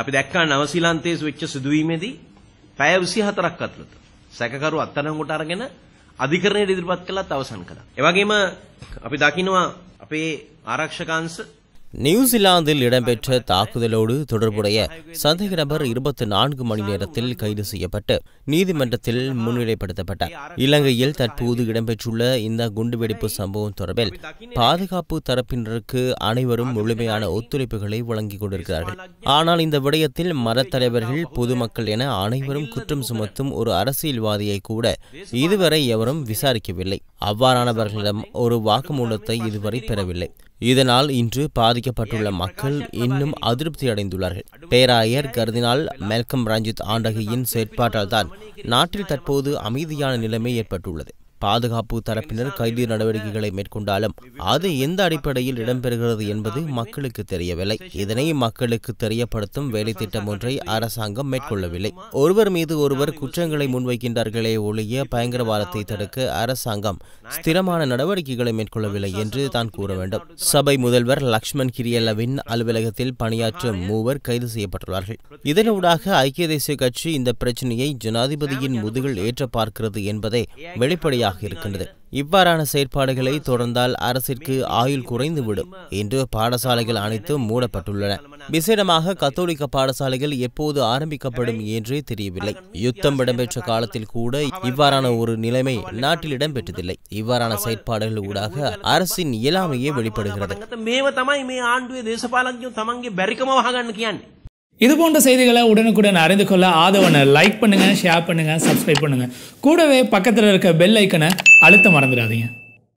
අපි දැක්කා නවසීලන්තයේ වෙච්ච සිදුවීමේදී පැය 24ක් ඇතුළත සැකකරු අත්අඩංගුවට අරගෙන අධිකරණයට ඉදිරිපත් කළත් අවසන් කළා. ඒ අපි දකිනවා අපේ ආරක්ෂකංශ நியூசிலாந்தில் இடம்பெற்ற தாக்குதலோடு தொடர்புடைய சந்தேக நபர் இருபத்தி நான்கு மணி நேரத்தில் கைது செய்யப்பட்டு நீதிமன்றத்தில் முன்னிலைப்படுத்தப்பட்டார் இலங்கையில் தற்போது இடம்பெற்றுள்ள இந்த குண்டுவெடிப்பு சம்பவம் தொடர்பில் பாதுகாப்பு தரப்பினருக்கு அனைவரும் முழுமையான ஒத்துழைப்புகளை வழங்கிக் கொண்டிருக்கிறார்கள் ஆனால் இந்த விடயத்தில் மரத்தலைவர்கள் பொதுமக்கள் என அனைவரும் குற்றம் சுமத்தும் ஒரு அரசியல்வாதியை கூட இதுவரை எவரும் விசாரிக்கவில்லை அவ்வாறானவர்களிடம் ஒரு வாக்குமூலத்தை இதுவரை பெறவில்லை இதனால் இன்று பாதிக்கப்பட்டுள்ள மக்கள் இன்னும் அதிருப்தி அடைந்துள்ளார்கள் பேராயர் கர்தினால் மெல்கம் ரஞ்சித் ஆண்டகையின் செயற்பாட்டால் தான் நாட்டில் தற்போது அமைதியான நிலைமை ஏற்பட்டுள்ளது பாதுகாப்பு தரப்பினர் கைது நடவடிக்கைகளை மேற்கொண்டாலும் அது எந்த அடிப்படையில் இடம்பெறுகிறது என்பது மக்களுக்கு தெரியவில்லை இதனை மக்களுக்கு தெரியப்படுத்தும் வேலை திட்டம் ஒன்றை அரசாங்கம் மேற்கொள்ளவில்லை ஒருவர் மீது ஒருவர் குற்றங்களை முன்வைக்கின்றார்களே ஒழிய பயங்கரவாதத்தை தடுக்க அரசாங்கம் ஸ்திரமான நடவடிக்கைகளை மேற்கொள்ளவில்லை என்று தான் கூற வேண்டும் சபை முதல்வர் லக்ஷ்மண் கிரியல்லவின் அலுவலகத்தில் பணியாற்றும் மூவர் கைது செய்யப்பட்டுள்ளார்கள் இதனூடாக ஐக்கிய தேசிய கட்சி இந்த பிரச்சனையை ஜனாதிபதியின் முதுகில் ஏற்ற பார்க்கிறது என்பதை வெளிப்படையாக வேலையாக இருக்கின்றது இவ்வாறான செயற்பாடுகளை தொடர்ந்தால் அரசிற்கு ஆயுள் குறைந்துவிடும் என்று பாடசாலைகள் அனைத்தும் மூடப்பட்டுள்ளன விசேடமாக கத்தோலிக்க பாடசாலைகள் எப்போது ஆரம்பிக்கப்படும் என்றே தெரியவில்லை யுத்தம் இடம்பெற்ற காலத்தில் கூட இவ்வாறான ஒரு நிலைமை நாட்டில் இடம்பெற்றதில்லை இவ்வாறான செயற்பாடுகள் ஊடாக அரசின் இயலாமையே வெளிப்படுகிறது இது போன்ற செய்திகளை உடனுக்குடன் அறிந்து கொள்ள ஆதவனை லைக் பண்ணுங்கள் ஷேர் பண்ணுங்கள் சப்ஸ்கிரைப் பண்ணுங்கள் கூடவே பக்கத்தில் இருக்க பெல் ஐக்கனை அழுத்த மறந்துடாதீங்க